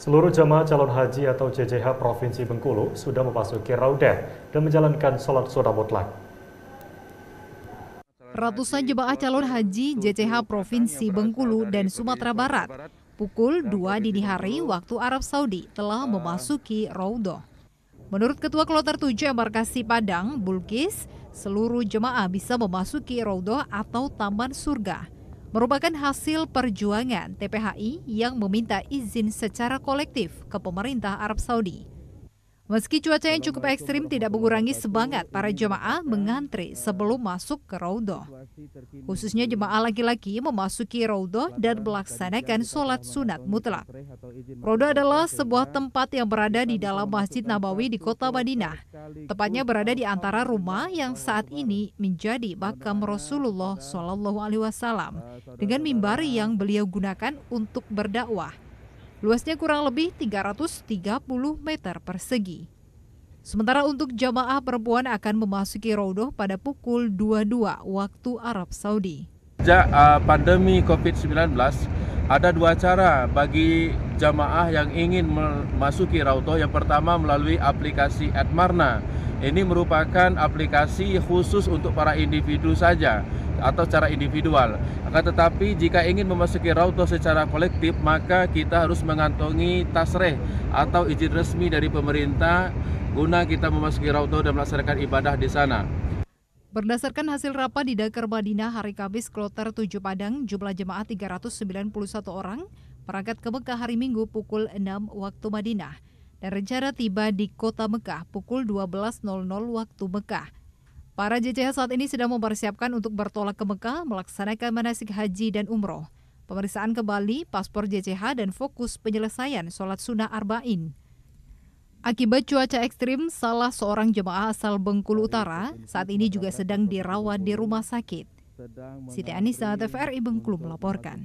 Seluruh jemaah calon haji atau JJH Provinsi Bengkulu sudah memasuki Raudah dan menjalankan sholat sunnah mutlak. Ratusan jemaah calon haji JCH Provinsi Bengkulu dan Sumatera Barat pukul 2 dini hari waktu Arab Saudi telah memasuki Raudah. Menurut Ketua Kloter 7 Embarkasi Padang, Bulkis, seluruh jemaah bisa memasuki Raudah atau Taman Surga merupakan hasil perjuangan TPHI yang meminta izin secara kolektif ke pemerintah Arab Saudi. Meski cuaca yang cukup ekstrim tidak mengurangi semangat para jemaah mengantri sebelum masuk ke raudhoh. Khususnya jemaah laki-laki memasuki raudhoh dan melaksanakan sholat sunat mutlak. Raudhoh adalah sebuah tempat yang berada di dalam Masjid Nabawi di kota Madinah. Tepatnya berada di antara rumah yang saat ini menjadi makam Rasulullah SAW dengan mimbar yang beliau gunakan untuk berdakwah Luasnya kurang lebih 330 meter persegi. Sementara untuk jamaah perempuan akan memasuki Raudoh pada pukul 22 waktu Arab Saudi. Sejak uh, pandemi COVID-19, ada dua cara bagi jamaah yang ingin memasuki Raudoh. Yang pertama melalui aplikasi Admarna. Ini merupakan aplikasi khusus untuk para individu saja atau secara individual. Akan tetapi jika ingin memasuki rautoh secara kolektif maka kita harus mengantongi tasreh atau izin resmi dari pemerintah guna kita memasuki rautoh dan melaksanakan ibadah di sana. Berdasarkan hasil rapat di Dakar Madinah hari Kamis kloter 7 Padang, jumlah jemaah 391 orang berangkat ke Mekah hari Minggu pukul 6 waktu Madinah dan rencana tiba di kota Mekah pukul 12.00 waktu Mekah. Para JCH saat ini sedang mempersiapkan untuk bertolak ke Mekah melaksanakan manasik haji dan umroh, pemeriksaan ke Bali, paspor JCH, dan fokus penyelesaian sholat sunnah Arba'in. Akibat cuaca ekstrim, salah seorang jemaah asal Bengkulu Utara saat ini juga sedang dirawat di rumah sakit. Siti Anissa, TVRI Bengkulu melaporkan.